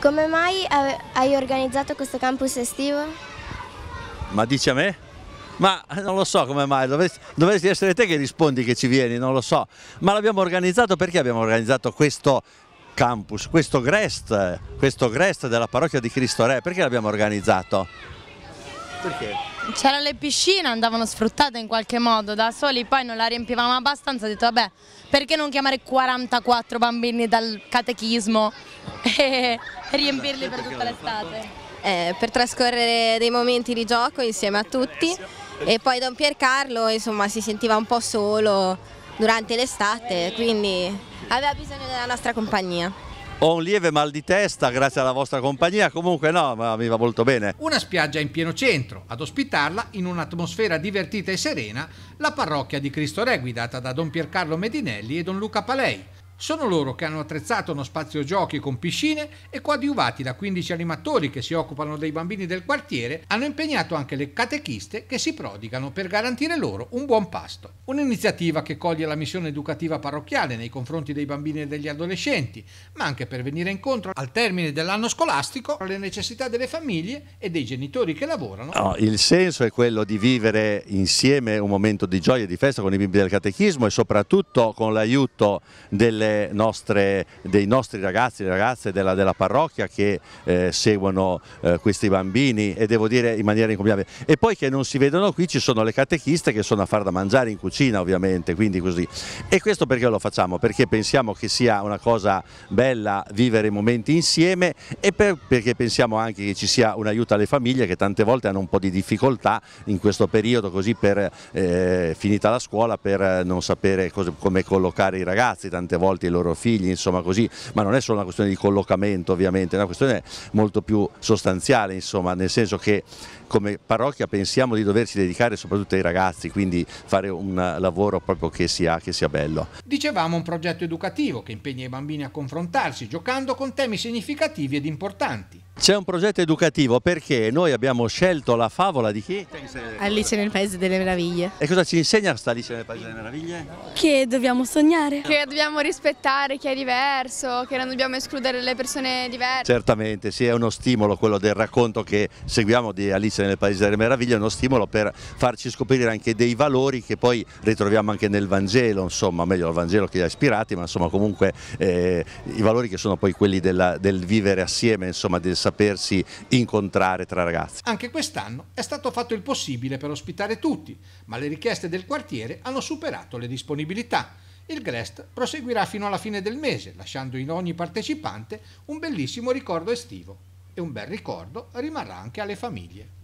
Come mai hai organizzato questo campus estivo? Ma dici a me? Ma eh, non lo so come mai, dovresti, dovresti essere te che rispondi che ci vieni, non lo so. Ma l'abbiamo organizzato perché abbiamo organizzato questo campus, questo Grest, questo Grest della parrocchia di Cristo Re, perché l'abbiamo organizzato? Perché? C'erano le piscine, andavano sfruttate in qualche modo da soli, poi non la riempivamo abbastanza, ho detto vabbè, perché non chiamare 44 bambini dal catechismo e riempirli per tutta l'estate? Eh, per trascorrere dei momenti di gioco insieme a tutti eh, e poi Don Piercarlo insomma si sentiva un po' solo durante l'estate, quindi aveva bisogno della nostra compagnia. Ho un lieve mal di testa grazie alla vostra compagnia, comunque no, ma mi va molto bene. Una spiaggia in pieno centro, ad ospitarla in un'atmosfera divertita e serena, la parrocchia di Cristo Re guidata da Don Piercarlo Medinelli e Don Luca Palei sono loro che hanno attrezzato uno spazio giochi con piscine e coadiuvati da 15 animatori che si occupano dei bambini del quartiere, hanno impegnato anche le catechiste che si prodigano per garantire loro un buon pasto. Un'iniziativa che coglie la missione educativa parrocchiale nei confronti dei bambini e degli adolescenti, ma anche per venire incontro al termine dell'anno scolastico alle necessità delle famiglie e dei genitori che lavorano. No, il senso è quello di vivere insieme un momento di gioia e di festa con i bimbi del catechismo e soprattutto con l'aiuto delle nostre, dei nostri ragazzi e ragazze della, della, parrocchia che eh, seguono eh, questi bambini e devo dire in maniera incompiabile. E poi che non si vedono qui ci sono le catechiste che sono a far da mangiare in cucina ovviamente, quindi così. E questo perché lo facciamo? Perché pensiamo che sia una cosa bella vivere i momenti insieme e per, perché pensiamo anche che ci sia un aiuto alle famiglie che tante volte hanno un po' di difficoltà in questo periodo così per, eh, finita la scuola per non sapere cosa, come collocare i ragazzi tante volte adulti, i loro figli, insomma così, ma non è solo una questione di collocamento ovviamente, è una questione molto più sostanziale, insomma, nel senso che come parrocchia pensiamo di doverci dedicare soprattutto ai ragazzi, quindi fare un lavoro proprio che sia, che sia bello. Dicevamo un progetto educativo che impegna i bambini a confrontarsi giocando con temi significativi ed importanti. C'è un progetto educativo perché noi abbiamo scelto la favola di chi? Alice nel Paese delle Meraviglie. E cosa ci insegna sta Alice nel Paese delle Meraviglie? Che dobbiamo sognare. Che dobbiamo rispettare chi è diverso, che non dobbiamo escludere le persone diverse. Certamente, sì, è uno stimolo quello del racconto che seguiamo di Alice nel Paese delle Meraviglie, è uno stimolo per farci scoprire anche dei valori che poi ritroviamo anche nel Vangelo, insomma, meglio il Vangelo che li ha ispirati, ma insomma comunque eh, i valori che sono poi quelli della, del vivere assieme, insomma, del sapere sapersi incontrare tra ragazzi. Anche quest'anno è stato fatto il possibile per ospitare tutti, ma le richieste del quartiere hanno superato le disponibilità. Il Grest proseguirà fino alla fine del mese, lasciando in ogni partecipante un bellissimo ricordo estivo. E un bel ricordo rimarrà anche alle famiglie.